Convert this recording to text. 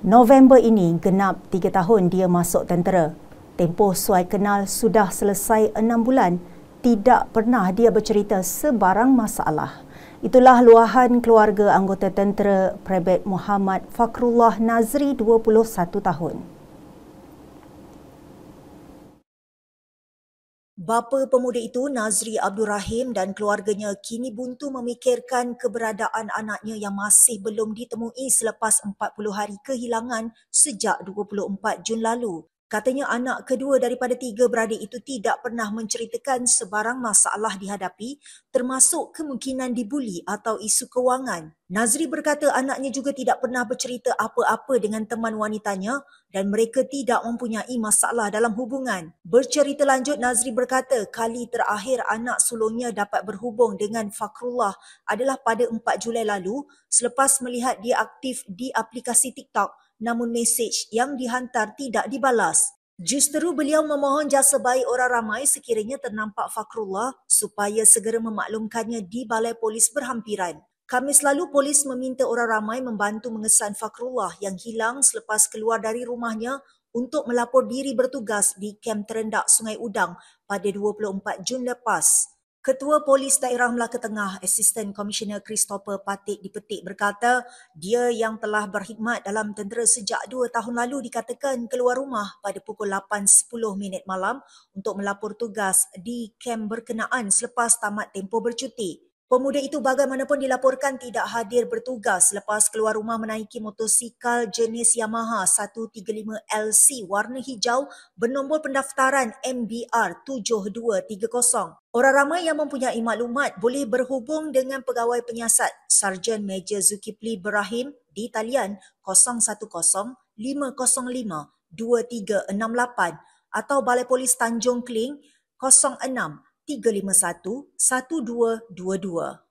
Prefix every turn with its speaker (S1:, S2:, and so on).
S1: November ini genap tiga tahun dia masuk tentera. Tempoh suai kenal sudah selesai enam bulan. Tidak pernah dia bercerita sebarang masalah. Itulah luahan keluarga anggota tentera Prebet Muhammad Fakrullah Nazri 21 tahun. Bapa pemuda itu Nazri Abdul Rahim dan keluarganya kini buntu memikirkan keberadaan anaknya yang masih belum ditemui selepas 40 hari kehilangan sejak 24 Jun lalu. Katanya anak kedua daripada tiga beradik itu tidak pernah menceritakan sebarang masalah dihadapi termasuk kemungkinan dibuli atau isu kewangan. Nazri berkata anaknya juga tidak pernah bercerita apa-apa dengan teman wanitanya dan mereka tidak mempunyai masalah dalam hubungan. Bercerita lanjut Nazri berkata kali terakhir anak sulungnya dapat berhubung dengan Fakrullah adalah pada 4 Julai lalu selepas melihat dia aktif di aplikasi TikTok namun mesej yang dihantar tidak dibalas. Justeru beliau memohon jasa baik orang ramai sekiranya ternampak Fakrullah supaya segera memaklumkannya di balai polis berhampiran. Kami selalu polis meminta orang ramai membantu mengesan Fakrullah yang hilang selepas keluar dari rumahnya untuk melapor diri bertugas di kem terendak Sungai Udang pada 24 Jun lepas. Ketua Polis Daerah Melaka Tengah, Assistant Commissioner Christopher Patik dipetik berkata, dia yang telah berkhidmat dalam tentera sejak dua tahun lalu dikatakan keluar rumah pada pukul 8.10 minit malam untuk melapor tugas di kem berkenaan selepas tamat tempoh bercuti. Pemuda itu bagaimanapun dilaporkan tidak hadir bertugas selepas keluar rumah menaiki motosikal jenis Yamaha 135LC warna hijau bernombor pendaftaran MBR 7230. Orang ramai yang mempunyai maklumat boleh berhubung dengan pegawai penyiasat Sarjan Major Zulkifli Ibrahim di talian 010 505 2368 atau Balai Polis Tanjung Kling 06 351 1222.